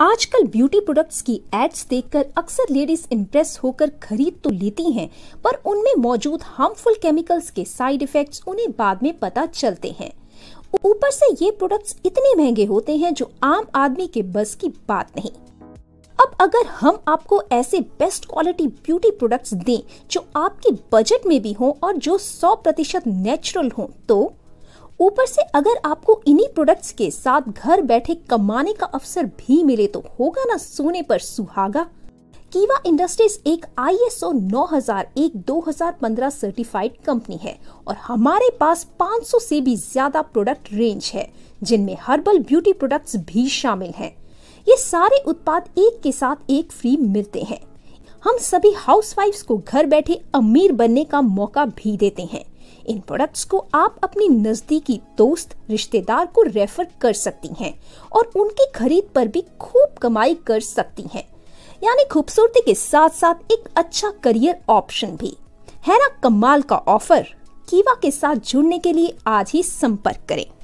आजकल beauty products की ads देखकर अक्सर लेडीज इम्प्रेस होकर खरीद तो लेती हैं पर उनमें मौजूद हार्मफुल केमिकल्स के साइड इफेक्ट्स उन्हें बाद में पता चलते हैं ऊपर से ये प्रोडक्ट्स इतने महंगे होते हैं जो आम आदमी के बस की बात नहीं अब अगर हम आपको ऐसे बेस्ट क्वालिटी ब्यूटी प्रोडक्ट्स दें जो आपके बजट में भी हों और जो 100 प्रतिशत नेचुरल हों तो ऊपर से अगर आपको इन्हीं प्रोडक्ट्स के साथ घर बैठे कमाने का अवसर भी मिले तो होगा ना सोने पर सुहागा कीवा इंडस्ट्रीज एक दो हजार पंद्रह सर्टिफाइड कंपनी है और हमारे पास 500 से भी ज्यादा प्रोडक्ट रेंज है जिनमें हर्बल ब्यूटी प्रोडक्ट्स भी शामिल हैं। ये सारे उत्पाद एक के साथ एक फ्री मिलते हैं हम सभी हाउसवाइफ्स को घर बैठे अमीर बनने का मौका भी देते हैं इन प्रोडक्ट्स को आप अपने नज़दीकी दोस्त रिश्तेदार को रेफर कर सकती हैं और उनकी खरीद पर भी खूब कमाई कर सकती हैं यानी खूबसूरती के साथ साथ एक अच्छा करियर ऑप्शन भी है ना कमाल का ऑफर कीवा के साथ जुड़ने के लिए आज ही संपर्क करें